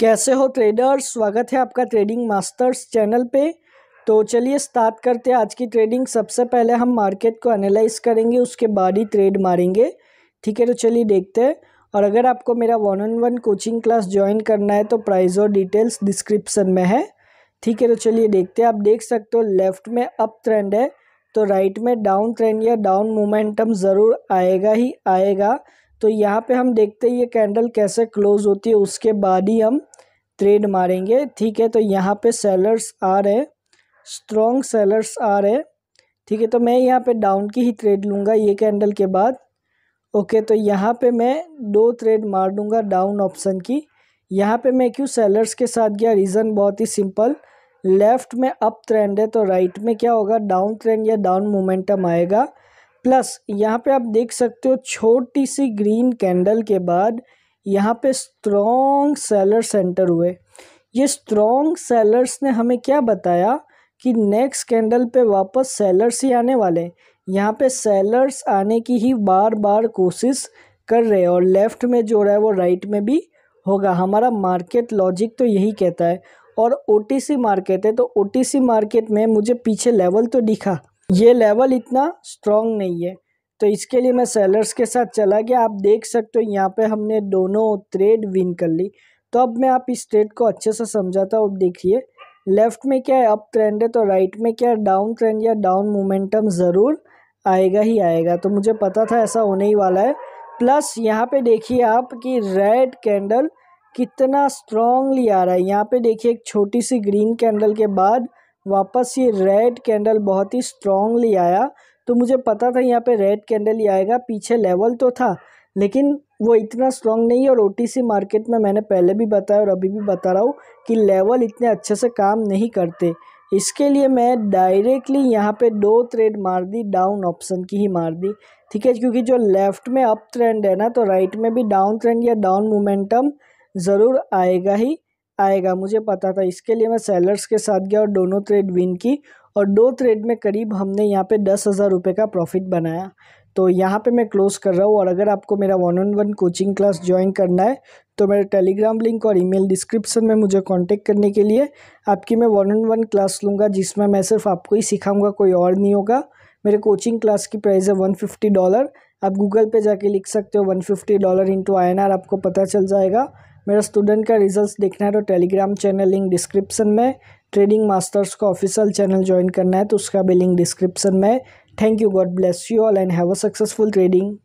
कैसे हो ट्रेडर्स स्वागत है आपका ट्रेडिंग मास्टर्स चैनल पे तो चलिए स्टार्ट करते हैं आज की ट्रेडिंग सबसे पहले हम मार्केट को एनालाइज करेंगे उसके बाद ही ट्रेड मारेंगे ठीक है तो चलिए देखते हैं और अगर आपको मेरा one on one coaching class join करना है तो प्राइस और डिटेल्स डिस्क्रिप्सन में है ठीक है तो चलिए देखते हैं आप देख सकते हो लेफ्ट में अप ट्रेंड है तो राइट में डाउन ट्रेंड या डाउन मोमेंटम ज़रूर आएगा ही आएगा तो यहाँ पे हम देखते हैं ये कैंडल कैसे क्लोज होती है उसके बाद ही हम ट्रेड मारेंगे ठीक है तो यहाँ पे सेलर्स आ रहे स्ट्रॉन्ग सेलर्स आ रहे ठीक है तो मैं यहाँ पे डाउन की ही ट्रेड लूँगा ये कैंडल के बाद ओके तो यहाँ पे मैं दो ट्रेड मार दूँगा डाउन ऑप्शन की यहाँ पे मैं क्यों सेलर्स के साथ गया रीज़न बहुत ही सिंपल लेफ़्ट में अप ट्रेंड है तो राइट में क्या होगा डाउन ट्रेंड या डाउन मोमेंटम आएगा प्लस यहाँ पे आप देख सकते हो छोटी सी ग्रीन कैंडल के बाद यहाँ पे स्ट्रॉन्ग सेलर सेंटर हुए ये स्ट्रॉन्ग सेलर्स ने हमें क्या बताया कि नेक्स्ट कैंडल पे वापस सेलर्स ही आने वाले यहाँ पे सेलर्स आने की ही बार बार कोशिश कर रहे हैं और लेफ़्ट में जो रहा है वो राइट में भी होगा हमारा मार्केट लॉजिक तो यही कहता है और ओ मार्केट है तो ओ मार्केट में मुझे पीछे लेवल तो दिखा ये लेवल इतना स्ट्रॉन्ग नहीं है तो इसके लिए मैं सेलर्स के साथ चला गया आप देख सकते हो यहाँ पे हमने दोनों ट्रेड विन कर ली तो अब मैं आप इस ट्रेड को अच्छे से समझाता हूँ देखिए लेफ्ट में क्या है अप ट्रेंड है तो राइट में क्या है डाउन ट्रेंड या डाउन मोमेंटम ज़रूर आएगा ही आएगा तो मुझे पता था ऐसा होने ही वाला है प्लस यहाँ पे देखिए आप कि रेड कैंडल कितना स्ट्रॉन्गली आ रहा है यहाँ पे देखिए एक छोटी सी ग्रीन कैंडल के बाद वापस ये रेड कैंडल बहुत ही स्ट्रॉन्गली आया तो मुझे पता था यहाँ पे रेड कैंडल ही आएगा पीछे लेवल तो था लेकिन वो इतना स्ट्रॉन्ग नहीं है और ओ मार्केट में मैंने पहले भी बताया और अभी भी बता रहा हूँ कि लेवल इतने अच्छे से काम नहीं करते इसके लिए मैं डायरेक्टली यहाँ पे दो ट्रेड मार दी डाउन ऑप्शन की ही मार दी ठीक है क्योंकि जो लेफ़्ट में अप ट्रेंड है ना तो राइट में भी डाउन ट्रेंड या डाउन मोमेंटम ज़रूर आएगा ही आएगा मुझे पता था इसके लिए मैं सेलर्स के साथ गया और दोनों ट्रेड विन की और दो ट्रेड में करीब हमने यहाँ पे दस हज़ार रुपये का प्रॉफिट बनाया तो यहाँ पे मैं क्लोज़ कर रहा हूँ और अगर आपको मेरा one on one coaching class join करना है तो मेरे टेलीग्राम लिंक और ईमेल डिस्क्रिप्शन में मुझे कांटेक्ट करने के लिए आपकी मैं वन ऑन वन क्लास लूँगा जिसमें मैं सिर्फ आपको ही सिखाऊँगा कोई और नहीं होगा मेरे कोचिंग क्लास की प्राइस है वन फिफ्टी डॉलर आप गूगल पे जाके लिख सकते हो one fifty dollar into I N R आपको पता चल जाएगा मेरा स्टूडेंट का रिजल्ट देखना है तो टेलीग्राम चैनल लिंक डिस्क्रिप्शन में ट्रेडिंग मास्टर्स का ऑफिशियल चैनल ज्वाइन करना है तो उसका भी लिंक डिस्क्रिप्शन में thank you God bless you all and have a successful trading